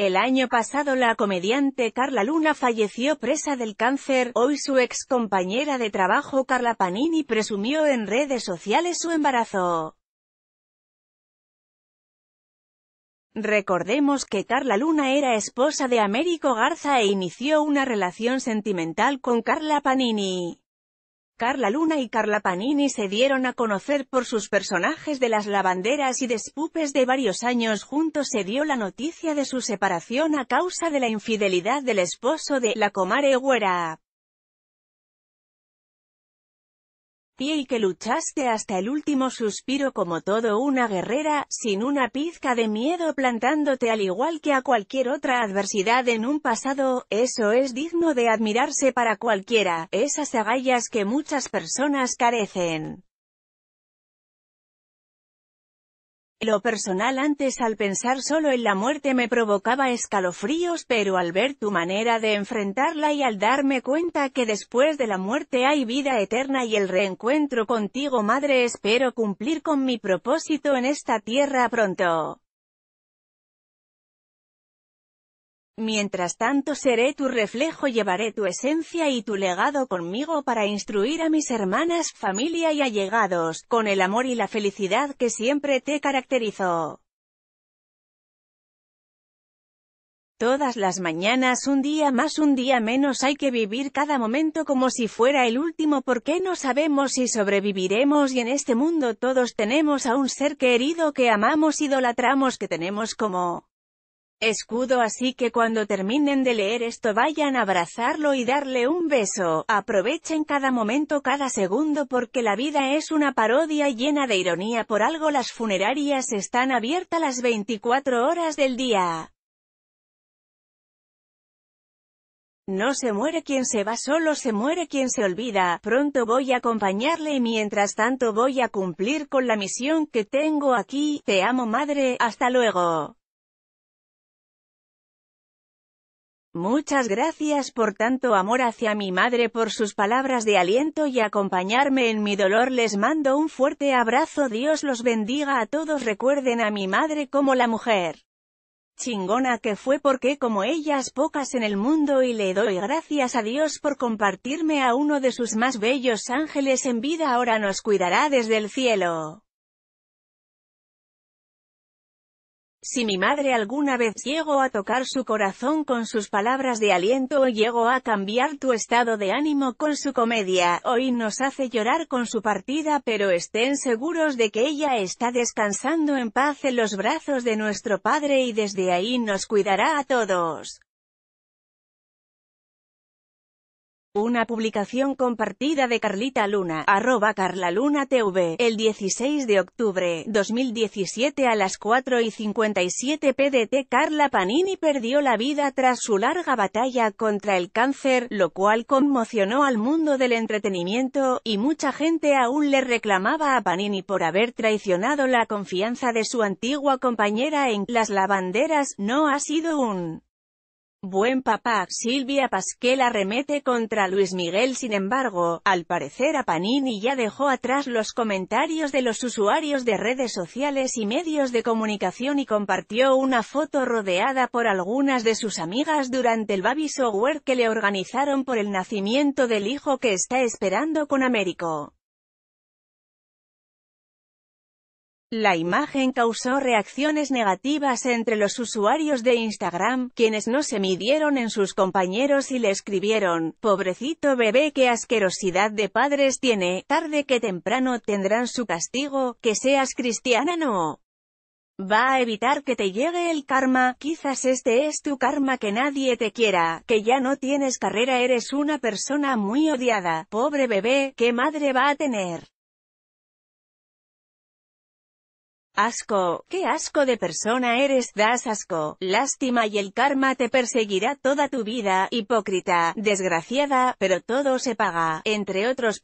El año pasado la comediante Carla Luna falleció presa del cáncer, hoy su ex compañera de trabajo Carla Panini presumió en redes sociales su embarazo. Recordemos que Carla Luna era esposa de Américo Garza e inició una relación sentimental con Carla Panini. Carla Luna y Carla Panini se dieron a conocer por sus personajes de las lavanderas y despupes de varios años juntos se dio la noticia de su separación a causa de la infidelidad del esposo de la Comare y que luchaste hasta el último suspiro como todo una guerrera, sin una pizca de miedo plantándote al igual que a cualquier otra adversidad en un pasado, eso es digno de admirarse para cualquiera, esas agallas que muchas personas carecen. Lo personal antes al pensar solo en la muerte me provocaba escalofríos pero al ver tu manera de enfrentarla y al darme cuenta que después de la muerte hay vida eterna y el reencuentro contigo madre espero cumplir con mi propósito en esta tierra pronto. Mientras tanto seré tu reflejo, llevaré tu esencia y tu legado conmigo para instruir a mis hermanas, familia y allegados, con el amor y la felicidad que siempre te caracterizó. Todas las mañanas un día más un día menos hay que vivir cada momento como si fuera el último porque no sabemos si sobreviviremos y en este mundo todos tenemos a un ser querido que amamos idolatramos que tenemos como escudo así que cuando terminen de leer esto vayan a abrazarlo y darle un beso, aprovechen cada momento cada segundo porque la vida es una parodia llena de ironía por algo las funerarias están abiertas las 24 horas del día. No se muere quien se va solo se muere quien se olvida, pronto voy a acompañarle y mientras tanto voy a cumplir con la misión que tengo aquí, te amo madre, hasta luego. Muchas gracias por tanto amor hacia mi madre por sus palabras de aliento y acompañarme en mi dolor les mando un fuerte abrazo Dios los bendiga a todos recuerden a mi madre como la mujer chingona que fue porque como ellas pocas en el mundo y le doy gracias a Dios por compartirme a uno de sus más bellos ángeles en vida ahora nos cuidará desde el cielo. Si mi madre alguna vez llegó a tocar su corazón con sus palabras de aliento o llegó a cambiar tu estado de ánimo con su comedia, hoy nos hace llorar con su partida pero estén seguros de que ella está descansando en paz en los brazos de nuestro Padre y desde ahí nos cuidará a todos. Una publicación compartida de Carlita Luna, arroba Carla Luna TV, el 16 de octubre 2017 a las 4 y 57 PDT Carla Panini perdió la vida tras su larga batalla contra el cáncer, lo cual conmocionó al mundo del entretenimiento, y mucha gente aún le reclamaba a Panini por haber traicionado la confianza de su antigua compañera en Las Lavanderas, no ha sido un Buen papá, Silvia Pasquel arremete contra Luis Miguel sin embargo, al parecer a Panini ya dejó atrás los comentarios de los usuarios de redes sociales y medios de comunicación y compartió una foto rodeada por algunas de sus amigas durante el baby shower que le organizaron por el nacimiento del hijo que está esperando con Américo. La imagen causó reacciones negativas entre los usuarios de Instagram, quienes no se midieron en sus compañeros y le escribieron, pobrecito bebé qué asquerosidad de padres tiene, tarde que temprano tendrán su castigo, que seas cristiana no. Va a evitar que te llegue el karma, quizás este es tu karma que nadie te quiera, que ya no tienes carrera eres una persona muy odiada, pobre bebé, ¿qué madre va a tener? Asco, qué asco de persona eres, das asco, lástima y el karma te perseguirá toda tu vida, hipócrita, desgraciada, pero todo se paga, entre otros.